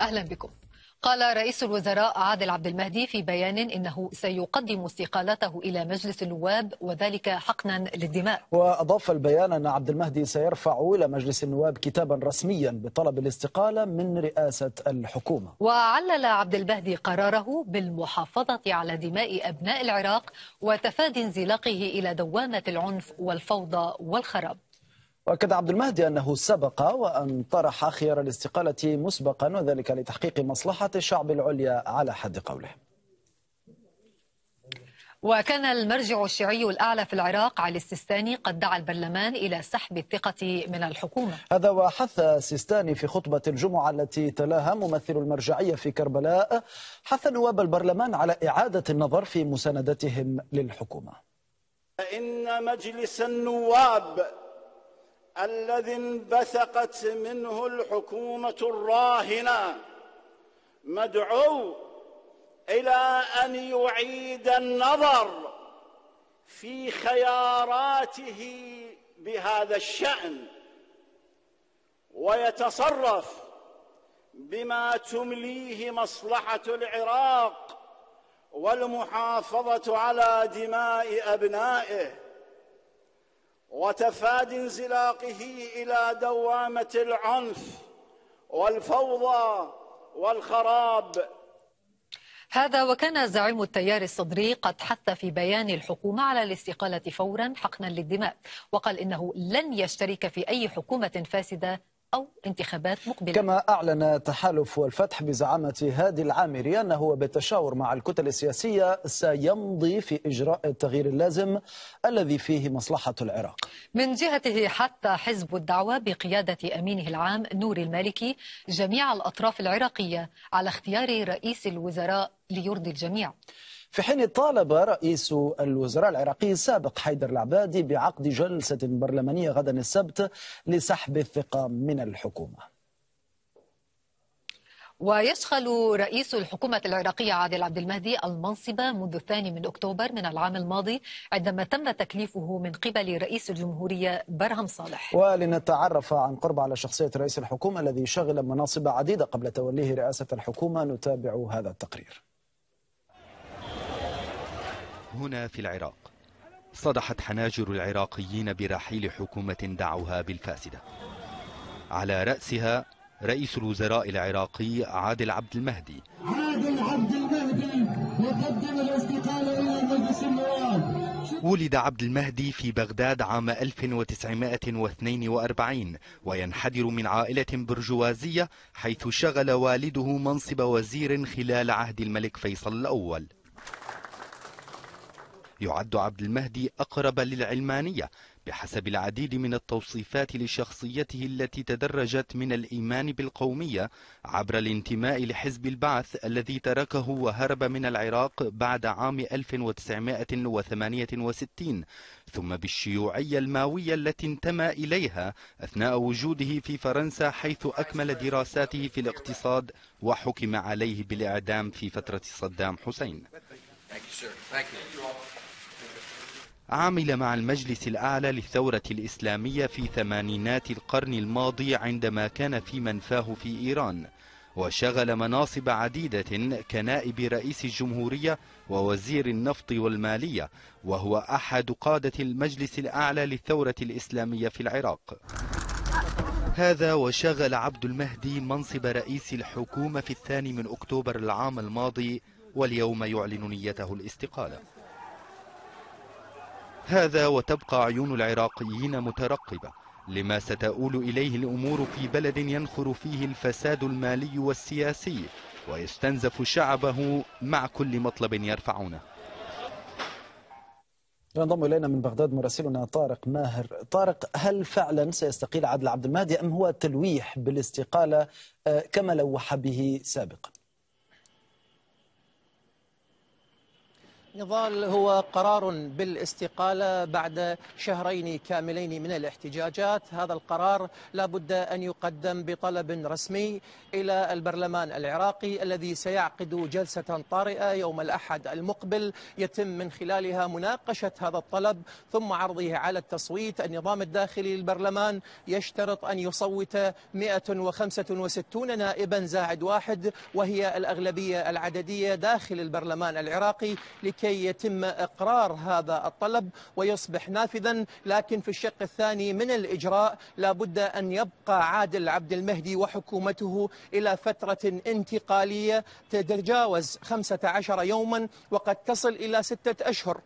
أهلا بكم قال رئيس الوزراء عادل عبد المهدي في بيان انه سيقدم استقالته الى مجلس النواب وذلك حقنا للدماء. واضاف البيان ان عبد المهدي سيرفع الى مجلس النواب كتابا رسميا بطلب الاستقاله من رئاسه الحكومه. وعلل عبد المهدي قراره بالمحافظه على دماء ابناء العراق وتفادي انزلاقه الى دوامه العنف والفوضى والخراب. واكد عبد المهدي انه سبق وان طرح خيار الاستقاله مسبقا وذلك لتحقيق مصلحه الشعب العليا على حد قوله. وكان المرجع الشيعي الأعلى في العراق علي السيستاني قد دعا البرلمان إلى سحب الثقة من الحكومة هذا وحث السيستاني في خطبة الجمعة التي تلاها ممثل المرجعية في كربلاء حث نواب البرلمان على إعادة النظر في مساندتهم للحكومة إن مجلس النواب الذي انبثقت منه الحكومه الراهنه مدعو الى ان يعيد النظر في خياراته بهذا الشان ويتصرف بما تمليه مصلحه العراق والمحافظه على دماء ابنائه وتفادي انزلاقه الى دوامه العنف والفوضى والخراب هذا وكان زعيم التيار الصدري قد حث في بيان الحكومة على الاستقالة فورا حقنا للدماء وقال إنه لن يشترك في أي حكومة فاسدة أو انتخابات مقبلة كما أعلن تحالف الفتح بزعامة هادي العامري أنه بالتشاور مع الكتل السياسية سيمضي في إجراء التغيير اللازم الذي فيه مصلحة العراق من جهته حتى حزب الدعوة بقيادة أمينه العام نور المالكي جميع الأطراف العراقية على اختيار رئيس الوزراء ليرضي الجميع في حين طالب رئيس الوزراء العراقي السابق حيدر العبادي بعقد جلسة برلمانية غدا السبت لسحب الثقة من الحكومة ويشغل رئيس الحكومة العراقية عادل عبد المهدي المنصب منذ الثاني من أكتوبر من العام الماضي عندما تم تكليفه من قبل رئيس الجمهورية برهم صالح ولنتعرف عن قرب على شخصية رئيس الحكومة الذي شغل مناصب عديدة قبل توليه رئاسة الحكومة نتابع هذا التقرير هنا في العراق صدحت حناجر العراقيين برحيل حكومة دعوها بالفاسدة على رأسها رئيس الوزراء العراقي عادل عبد المهدي عادل عبد المهدي وقدم الاستقالة إلى مجلس النواب ولد عبد المهدي في بغداد عام 1942 وينحدر من عائلة برجوازية حيث شغل والده منصب وزير خلال عهد الملك فيصل الأول يعد عبد المهدي أقرب للعلمانية بحسب العديد من التوصيفات لشخصيته التي تدرجت من الإيمان بالقومية عبر الانتماء لحزب البعث الذي تركه وهرب من العراق بعد عام 1968 ثم بالشيوعية الماوية التي انتمى إليها أثناء وجوده في فرنسا حيث أكمل دراساته في الاقتصاد وحكم عليه بالإعدام في فترة صدام حسين Thank you, sir. Thank you. عمل مع المجلس الأعلى للثورة الإسلامية في ثمانينات القرن الماضي عندما كان في منفاه في إيران وشغل مناصب عديدة كنائب رئيس الجمهورية ووزير النفط والمالية وهو أحد قادة المجلس الأعلى للثورة الإسلامية في العراق هذا وشغل عبد المهدي منصب رئيس الحكومة في الثاني من أكتوبر العام الماضي واليوم يعلن نيته الاستقالة هذا وتبقى عيون العراقيين مترقبة لما ستؤول إليه الأمور في بلد ينخر فيه الفساد المالي والسياسي ويستنزف شعبه مع كل مطلب يرفعونه ينضم الينا من بغداد مراسلنا طارق ماهر، طارق هل فعلا سيستقيل عادل عبد المهدي ام هو تلويح بالاستقاله آه، كما لوح به سابقا؟ نضال هو قرار بالاستقالة بعد شهرين كاملين من الاحتجاجات هذا القرار لا بد أن يقدم بطلب رسمي إلى البرلمان العراقي الذي سيعقد جلسة طارئة يوم الأحد المقبل يتم من خلالها مناقشة هذا الطلب ثم عرضه على التصويت النظام الداخلي للبرلمان يشترط أن يصوت 165 نائبا زائد واحد وهي الأغلبية العددية داخل البرلمان العراقي كي يتم إقرار هذا الطلب ويصبح نافذا لكن في الشق الثاني من الإجراء لابد أن يبقى عادل عبد المهدي وحكومته إلى فترة انتقالية تتجاوز 15 يوما وقد تصل إلى ستة أشهر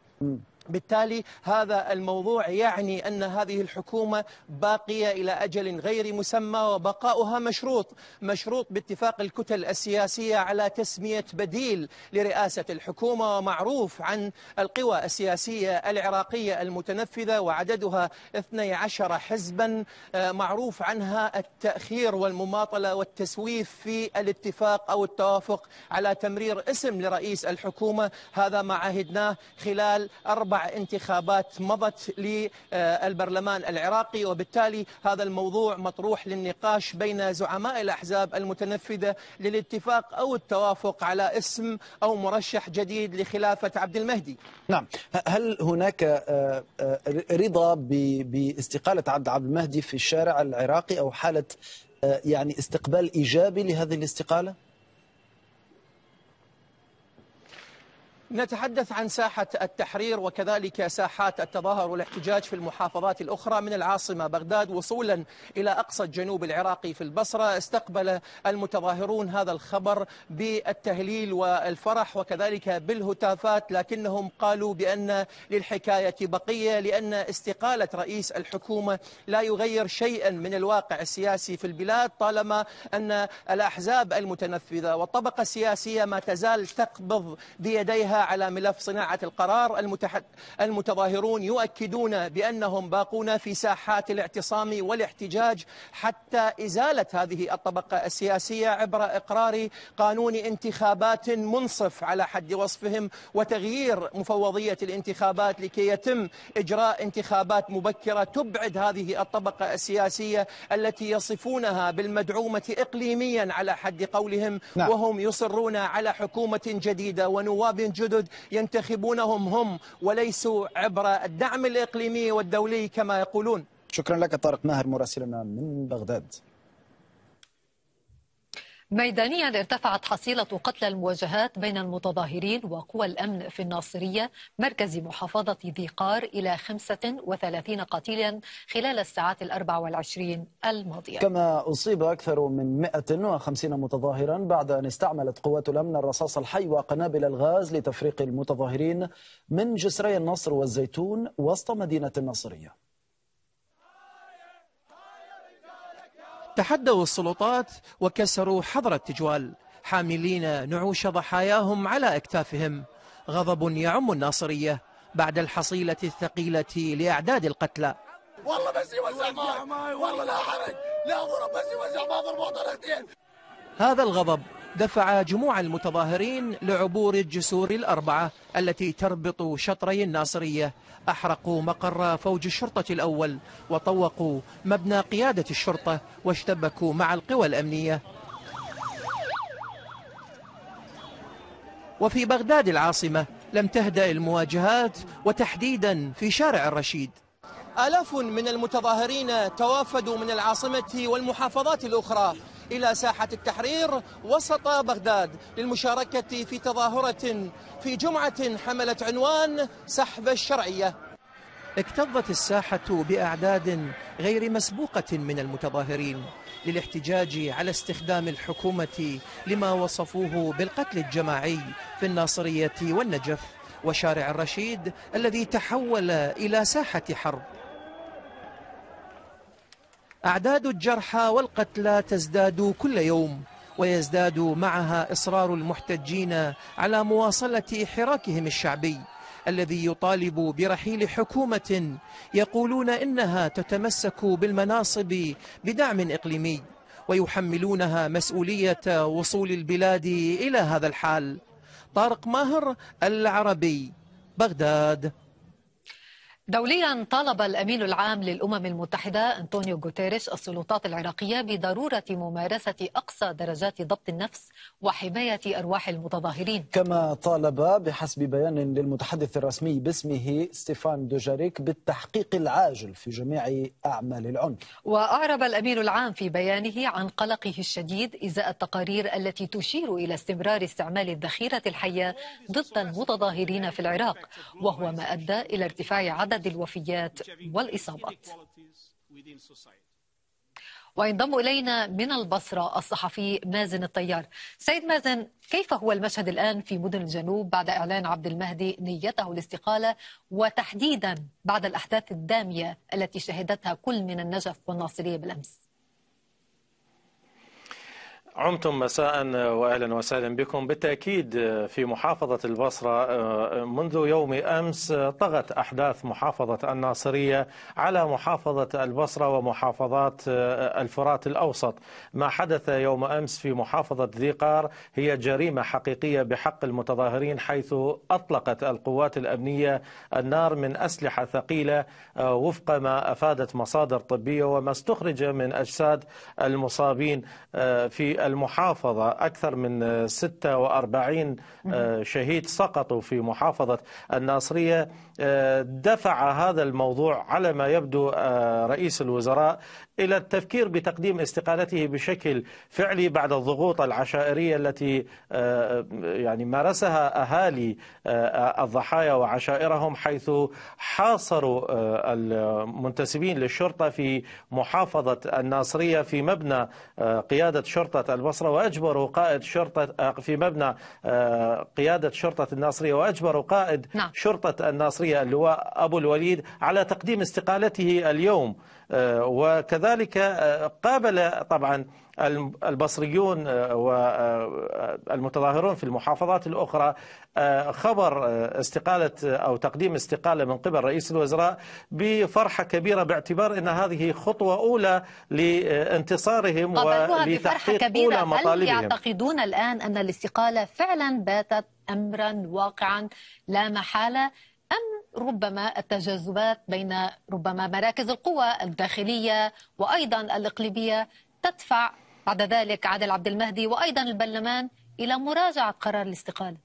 بالتالي هذا الموضوع يعني أن هذه الحكومة باقية إلى أجل غير مسمى وبقاؤها مشروط مشروط باتفاق الكتل السياسية على تسمية بديل لرئاسة الحكومة ومعروف عن القوى السياسية العراقية المتنفذة وعددها 12 حزبا آه، معروف عنها التأخير والمماطلة والتسويف في الاتفاق أو التوافق على تمرير اسم لرئيس الحكومة هذا ما عهدناه خلال أربع انتخابات مضت للبرلمان العراقي وبالتالي هذا الموضوع مطروح للنقاش بين زعماء الأحزاب المتنفذة للاتفاق أو التوافق على اسم أو مرشح جديد لخلافة عبد المهدي نعم هل هناك آه، آه، رضا باستقالة عبد عبد المهدي في الشارع العراقي أو حالة آه، يعني استقبال إيجابي لهذه الاستقالة؟ نتحدث عن ساحة التحرير وكذلك ساحات التظاهر والاحتجاج في المحافظات الأخرى من العاصمة بغداد وصولا إلى أقصى الجنوب العراقي في البصرة استقبل المتظاهرون هذا الخبر بالتهليل والفرح وكذلك بالهتافات لكنهم قالوا بأن للحكاية بقية لأن استقالة رئيس الحكومة لا يغير شيئا من الواقع السياسي في البلاد طالما أن الأحزاب المتنفذة والطبقة السياسية ما تزال تقبض بيديها على ملف صناعة القرار المتح... المتظاهرون يؤكدون بأنهم باقون في ساحات الاعتصام والاحتجاج حتى إزالة هذه الطبقة السياسية عبر إقرار قانون انتخابات منصف على حد وصفهم وتغيير مفوضية الانتخابات لكي يتم إجراء انتخابات مبكرة تبعد هذه الطبقة السياسية التي يصفونها بالمدعومة إقليميا على حد قولهم نعم. وهم يصرون على حكومة جديدة ونواب جديد جدد ينتخبونهم هم وليسوا عبر الدعم الإقليمي والدولي كما يقولون شكرا لك طارق ماهر مراسلنا من بغداد ميدانيا ارتفعت حصيلة قتلى المواجهات بين المتظاهرين وقوى الأمن في الناصرية مركز محافظة ذي قار إلى 35 قتيلا خلال الساعات الأربع والعشرين الماضية كما أصيب أكثر من 150 متظاهرا بعد أن استعملت قوات الأمن الرصاص الحي وقنابل الغاز لتفريق المتظاهرين من جسري النصر والزيتون وسط مدينة الناصرية تحدوا السلطات وكسروا حظر التجوال حاملين نعوش ضحاياهم على أكتافهم غضب يعم الناصرية بعد الحصيلة الثقيلة لأعداد القتلى والله بس يوزع والله لا حرج لا ضرب بس يوزع ما ضرب هذا الغضب دفع جموع المتظاهرين لعبور الجسور الأربعة التي تربط شطري الناصرية أحرقوا مقر فوج الشرطة الأول وطوقوا مبنى قيادة الشرطة واشتبكوا مع القوى الأمنية وفي بغداد العاصمة لم تهدأ المواجهات وتحديدا في شارع الرشيد آلاف من المتظاهرين توافدوا من العاصمة والمحافظات الأخرى إلى ساحة التحرير وسط بغداد للمشاركة في تظاهرة في جمعة حملت عنوان سحب الشرعية اكتظت الساحة بأعداد غير مسبوقة من المتظاهرين للاحتجاج على استخدام الحكومة لما وصفوه بالقتل الجماعي في الناصرية والنجف وشارع الرشيد الذي تحول إلى ساحة حرب أعداد الجرحى والقتلى تزداد كل يوم ويزداد معها إصرار المحتجين على مواصلة حراكهم الشعبي الذي يطالب برحيل حكومة يقولون إنها تتمسك بالمناصب بدعم إقليمي ويحملونها مسؤولية وصول البلاد إلى هذا الحال طارق ماهر العربي بغداد دوليا طالب الامين العام للامم المتحده انطونيو غوتيريش السلطات العراقيه بضروره ممارسه اقصى درجات ضبط النفس وحمايه ارواح المتظاهرين. كما طالب بحسب بيان للمتحدث الرسمي باسمه ستيفان دوجاريك بالتحقيق العاجل في جميع اعمال العنف. واعرب الامين العام في بيانه عن قلقه الشديد ازاء التقارير التي تشير الى استمرار استعمال الذخيره الحيه ضد المتظاهرين في العراق وهو ما ادى الى ارتفاع عدد عدد الوفيات والإصابات وينضم إلينا من البصرة الصحفي مازن الطيار سيد مازن كيف هو المشهد الآن في مدن الجنوب بعد إعلان عبد المهدي نيته الاستقالة وتحديدا بعد الأحداث الدامية التي شهدتها كل من النجف والناصرية بالأمس عمتم مساء واهلا وسهلا بكم بالتاكيد آه، في محافظه البصره آه، آه، منذ يوم امس طغت احداث محافظه الناصريه على محافظه البصره ومحافظات الفرات الاوسط ما حدث يوم امس في محافظه ذي قار هي جريمه حقيقيه بحق المتظاهرين حيث اطلقت القوات الامنيه النار من اسلحه ثقيله وفق ما افادت مصادر طبيه وما استخرج من اجساد المصابين في المحافظة أكثر من 46 آه، شهيد سقطوا في محافظة الناصرية آه، دفع هذا الموضوع على ما يبدو آه، رئيس الوزراء إلى التفكير بتقديم استقالته بشكل فعلي بعد الضغوط العشائرية التي آه، يعني مارسها أهالي آه، الضحايا وعشائرهم حيث حاصروا آه، المنتسبين للشرطة في محافظة الناصرية في مبنى قيادة شرطة البصرة وأجبروا قائد شرطة في مبنى قيادة شرطة الناصرية وأجبروا قائد نعم. شرطة الناصرية اللواء أبو الوليد على تقديم استقالته اليوم آه، وكذلك آه، قابل طبعا البصريون آه، والمتظاهرون في المحافظات الأخرى خبر استقالة أو تقديم استقالة من قبل رئيس الوزراء بفرحة كبيرة باعتبار أن هذه خطوة أولى لانتصارهم ولتحقيق أولى مطالبهم هل يعتقدون الآن أن الاستقالة فعلا باتت أمرا واقعا لا محالة أم ربما التجاذبات بين ربما مراكز القوى الداخلية وأيضا الإقليمية تدفع بعد ذلك عادل عبد المهدي وأيضا البرلمان إلى مراجعة قرار الاستقالة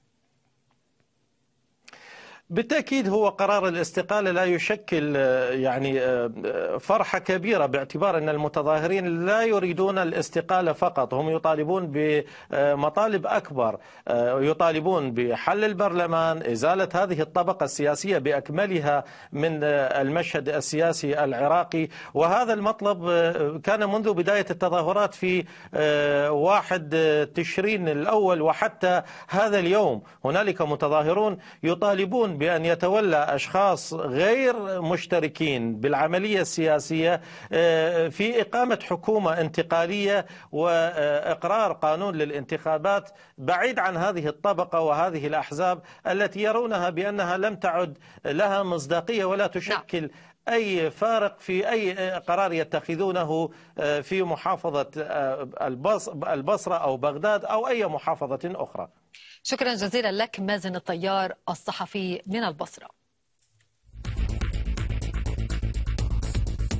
بالتأكيد هو قرار الاستقالة لا يشكل آه، يعني آه، آه، فرحة كبيرة باعتبار أن المتظاهرين لا يريدون الاستقالة فقط هم يطالبون بمطالب أكبر يطالبون بحل البرلمان إزالة هذه الطبقة السياسية بأكملها من المشهد السياسي العراقي وهذا المطلب كان منذ بداية التظاهرات في واحد تشرين الأول وحتى هذا اليوم هنالك متظاهرون يطالبون بأن يتولى أشخاص غير مشتركين بالعملية السياسية آه، في إقامة حكومة انتقالية وإقرار قانون للانتخابات بعيد عن هذه الطبقة وهذه الأحزاب التي يرونها بأنها لم تعد لها مصداقية ولا نعم. تشكل أي فارق في أي قرار يتخذونه آه، في محافظة آه، البصرة أو بغداد أو أي محافظة أخرى شكرا جزيلا لك مازن الطيار الصحفي من البصره